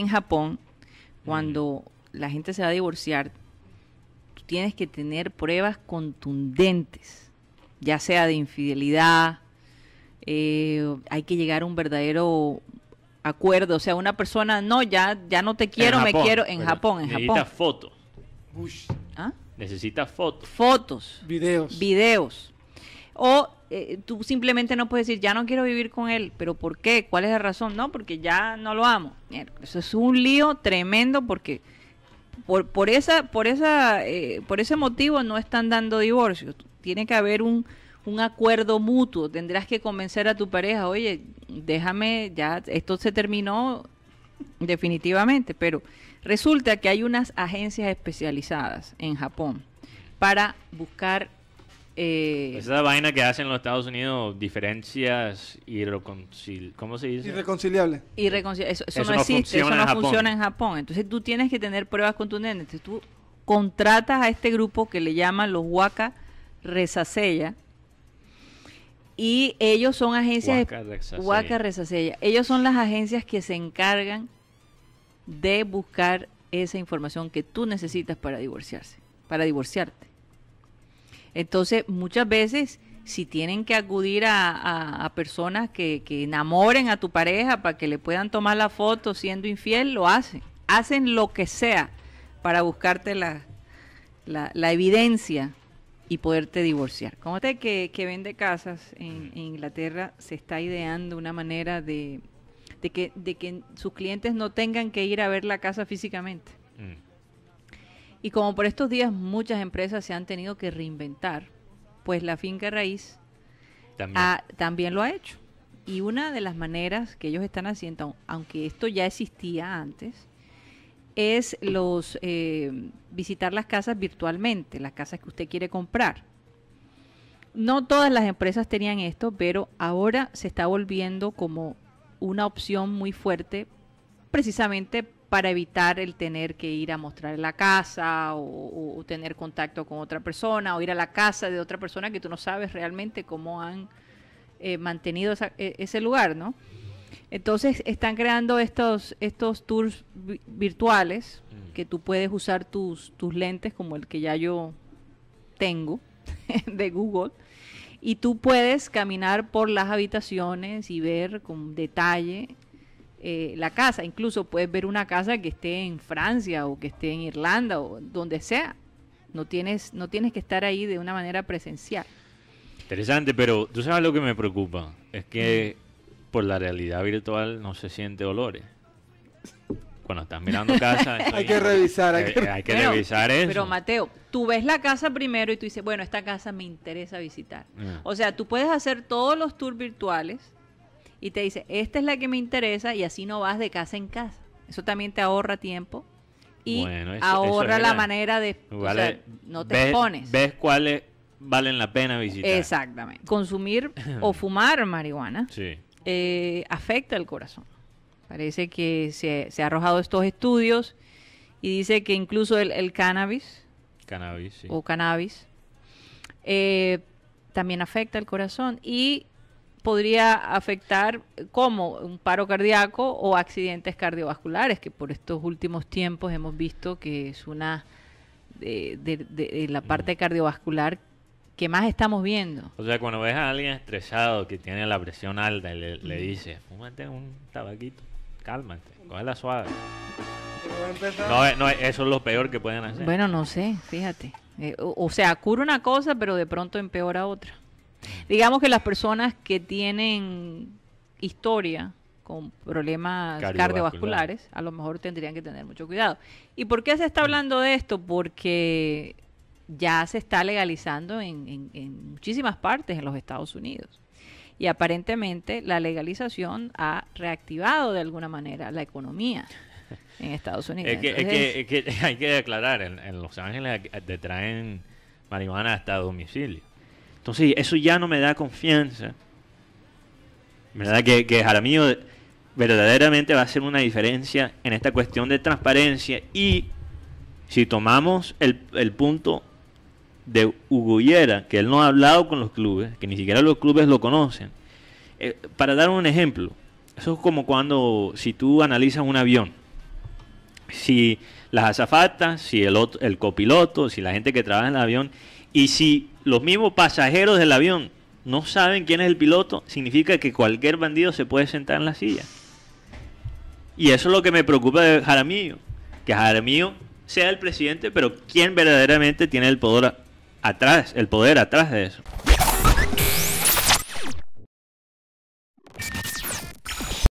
en Japón, cuando la gente se va a divorciar, tú tienes que tener pruebas contundentes, ya sea de infidelidad, eh, hay que llegar a un verdadero acuerdo, o sea, una persona, no, ya, ya no te quiero, me quiero, en Japón, en Japón. ¿Ah? Necesitas fotos. Fotos. Videos. Videos o eh, tú simplemente no puedes decir, ya no quiero vivir con él, pero ¿por qué? ¿Cuál es la razón? No, porque ya no lo amo. Eso es un lío tremendo porque por, esa, por, esa, eh, por ese motivo no están dando divorcio. Tiene que haber un, un acuerdo mutuo. Tendrás que convencer a tu pareja, oye, déjame, ya esto se terminó definitivamente, pero resulta que hay unas agencias especializadas en Japón para buscar eh, esa vaina que hacen los Estados Unidos, diferencias irreconciliables. ¿Cómo se dice? Eso, no, existe, eso no funciona en Japón. Entonces tú tienes que tener pruebas contundentes. tú contratas a este grupo que le llaman los Huaca Resacella Y ellos son agencias. Waka Resacella Ellos son las agencias que se encargan de buscar esa información que tú necesitas para divorciarse, para divorciarte. Entonces, muchas veces, si tienen que acudir a, personas que, enamoren a tu pareja para que le puedan tomar la foto siendo infiel, lo hacen. Hacen lo que sea para buscarte la, evidencia y poderte divorciar. ¿Cómo te este que, que vende casas en, Inglaterra, se está ideando una manera de, que, de que sus clientes no tengan que ir a ver la casa físicamente. Mm. Y como por estos días muchas empresas se han tenido que reinventar, pues la finca raíz también, lo ha hecho. Y una de las maneras que ellos están haciendo, aunque esto ya existía antes, es los eh, visitar las casas virtualmente, las casas que usted quiere comprar. No todas las empresas tenían esto, pero ahora se está volviendo como una opción muy fuerte precisamente para evitar el tener que ir a mostrar la casa o, tener contacto con otra persona o ir a la casa de otra persona que tú no sabes realmente cómo han eh, mantenido e, ese lugar, ¿no? Entonces están creando estos, estos tours virtuales mm. que tú puedes usar tus, tus lentes como el que ya yo tengo de Google y tú puedes caminar por las habitaciones y ver con detalle eh, la casa. Incluso puedes ver una casa que esté en Francia o que esté en Irlanda o donde sea. No tienes, no tienes que estar ahí de una manera presencial. Interesante, pero tú sabes lo que me preocupa. Es que por la realidad virtual no se siente olores. Cuando estás mirando casa... hay que revisar. Hay eh, que, revisar eso. Pero Mateo, tú ves la casa primero y tú dices, bueno, esta casa me interesa visitar. Mm. O sea, tú puedes hacer todos los tours virtuales y te dice, esta es la que me interesa y así no vas de casa en casa. Eso también te ahorra tiempo y ahorra la manera de... no te Ves cuáles valen la pena visitar. Exactamente. Consumir o fumar marihuana eh, afecta el corazón. Parece que se, se ha arrojado estos estudios y dice que incluso el, cannabis, cannabis o cannabis eh, también afecta el corazón y podría afectar como un paro cardíaco o accidentes cardiovasculares, que por estos últimos tiempos hemos visto que es una de, la parte cardiovascular que más estamos viendo. O sea, cuando ves a alguien estresado que tiene la presión alta y le, dice dices, fúmate un tabaquito, cálmate, la suave. No, eh, no, eso es lo peor que pueden hacer. Bueno, no sé, fíjate. Eh, o sea, cura una cosa, pero de pronto empeora otra. Digamos que las personas que tienen historia con problemas cardiovasculares, a lo mejor tendrían que tener mucho cuidado. ¿Y por qué se está hablando de esto? Porque ya se está legalizando en, muchísimas partes en los Estados Unidos. Y aparentemente la legalización ha reactivado de alguna manera la economía en Estados Unidos. Es que, hay que declarar, en, Los Ángeles te traen marihuana hasta domicilio. Entonces eso ya no me da confianza. ¿Verdad? Que, que Jaramillo verdaderamente va a hacer una diferencia en esta cuestión de transparencia y si tomamos el, punto de uguyera que él no ha hablado con los clubes, que ni siquiera los clubes lo conocen, eh, para dar un ejemplo, eso es como cuando si tú analizas un avión, si las azafatas, si el, el copiloto, si la gente que trabaja en el avión, y si los mismos pasajeros del avión no saben quién es el piloto, significa que cualquier bandido se puede sentar en la silla. Y eso es lo que me preocupa de Jaramillo, que Jaramillo sea el presidente, pero quién verdaderamente tiene el poder atrás, el poder atrás de eso.